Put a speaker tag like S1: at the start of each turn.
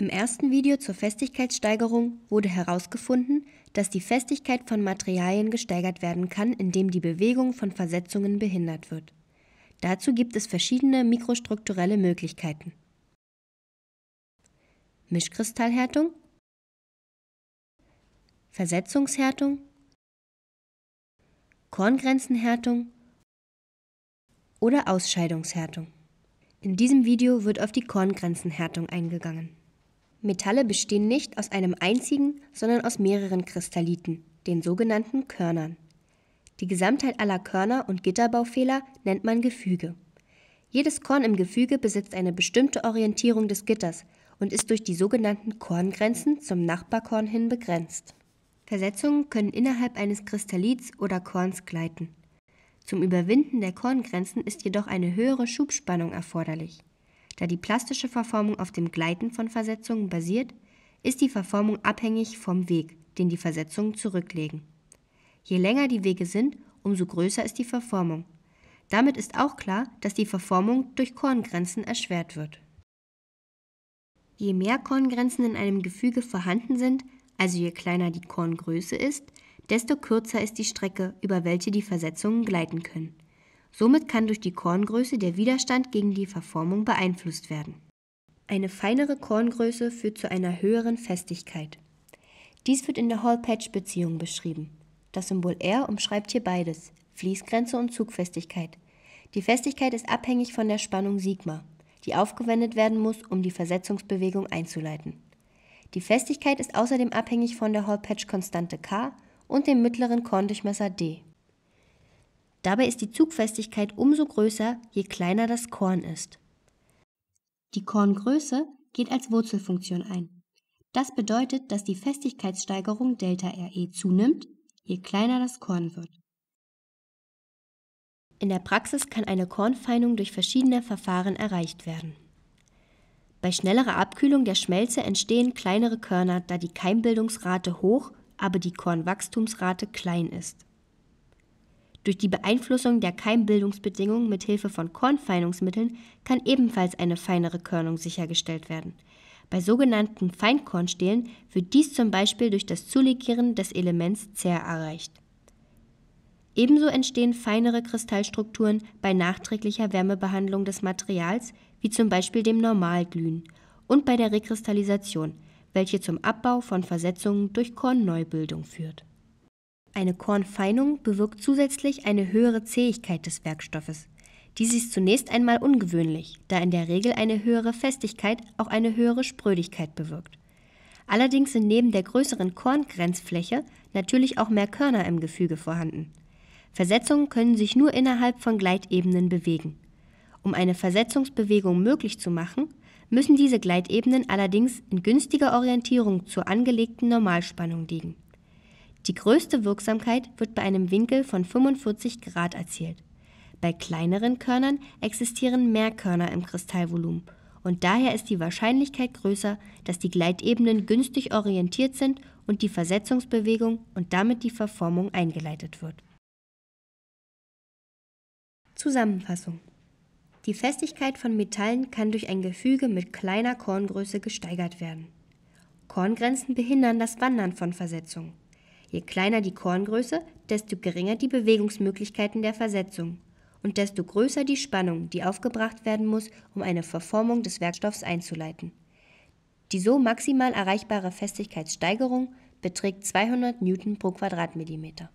S1: Im ersten Video zur Festigkeitssteigerung wurde herausgefunden, dass die Festigkeit von Materialien gesteigert werden kann, indem die Bewegung von Versetzungen behindert wird. Dazu gibt es verschiedene mikrostrukturelle Möglichkeiten. Mischkristallhärtung, Versetzungshärtung, Korngrenzenhärtung oder Ausscheidungshärtung. In diesem Video wird auf die Korngrenzenhärtung eingegangen. Metalle bestehen nicht aus einem einzigen, sondern aus mehreren Kristalliten, den sogenannten Körnern. Die Gesamtheit aller Körner und Gitterbaufehler nennt man Gefüge. Jedes Korn im Gefüge besitzt eine bestimmte Orientierung des Gitters und ist durch die sogenannten Korngrenzen zum Nachbarkorn hin begrenzt. Versetzungen können innerhalb eines Kristallits oder Korns gleiten. Zum Überwinden der Korngrenzen ist jedoch eine höhere Schubspannung erforderlich. Da die plastische Verformung auf dem Gleiten von Versetzungen basiert, ist die Verformung abhängig vom Weg, den die Versetzungen zurücklegen. Je länger die Wege sind, umso größer ist die Verformung. Damit ist auch klar, dass die Verformung durch Korngrenzen erschwert wird. Je mehr Korngrenzen in einem Gefüge vorhanden sind, also je kleiner die Korngröße ist, desto kürzer ist die Strecke, über welche die Versetzungen gleiten können. Somit kann durch die Korngröße der Widerstand gegen die Verformung beeinflusst werden. Eine feinere Korngröße führt zu einer höheren Festigkeit. Dies wird in der Hall-Patch-Beziehung beschrieben. Das Symbol R umschreibt hier beides, Fließgrenze und Zugfestigkeit. Die Festigkeit ist abhängig von der Spannung Sigma, die aufgewendet werden muss, um die Versetzungsbewegung einzuleiten. Die Festigkeit ist außerdem abhängig von der Hall-Patch-Konstante K und dem mittleren Korndurchmesser D. Dabei ist die Zugfestigkeit umso größer, je kleiner das Korn ist. Die Korngröße geht als Wurzelfunktion ein. Das bedeutet, dass die Festigkeitssteigerung ΔRE zunimmt, je kleiner das Korn wird. In der Praxis kann eine Kornfeinung durch verschiedene Verfahren erreicht werden. Bei schnellerer Abkühlung der Schmelze entstehen kleinere Körner, da die Keimbildungsrate hoch, aber die Kornwachstumsrate klein ist. Durch die Beeinflussung der Keimbildungsbedingungen mit Hilfe von Kornfeinungsmitteln kann ebenfalls eine feinere Körnung sichergestellt werden. Bei sogenannten Feinkornstelen wird dies zum Beispiel durch das Zulegieren des Elements Zer erreicht. Ebenso entstehen feinere Kristallstrukturen bei nachträglicher Wärmebehandlung des Materials, wie zum Beispiel dem Normalglühen, und bei der Rekristallisation, welche zum Abbau von Versetzungen durch Kornneubildung führt. Eine Kornfeinung bewirkt zusätzlich eine höhere Zähigkeit des Werkstoffes. Dies ist zunächst einmal ungewöhnlich, da in der Regel eine höhere Festigkeit auch eine höhere Sprödigkeit bewirkt. Allerdings sind neben der größeren Korngrenzfläche natürlich auch mehr Körner im Gefüge vorhanden. Versetzungen können sich nur innerhalb von Gleitebenen bewegen. Um eine Versetzungsbewegung möglich zu machen, müssen diese Gleitebenen allerdings in günstiger Orientierung zur angelegten Normalspannung liegen. Die größte Wirksamkeit wird bei einem Winkel von 45 Grad erzielt. Bei kleineren Körnern existieren mehr Körner im Kristallvolumen und daher ist die Wahrscheinlichkeit größer, dass die Gleitebenen günstig orientiert sind und die Versetzungsbewegung und damit die Verformung eingeleitet wird. Zusammenfassung Die Festigkeit von Metallen kann durch ein Gefüge mit kleiner Korngröße gesteigert werden. Korngrenzen behindern das Wandern von Versetzungen. Je kleiner die Korngröße, desto geringer die Bewegungsmöglichkeiten der Versetzung und desto größer die Spannung, die aufgebracht werden muss, um eine Verformung des Werkstoffs einzuleiten. Die so maximal erreichbare Festigkeitssteigerung beträgt 200 Newton pro Quadratmillimeter.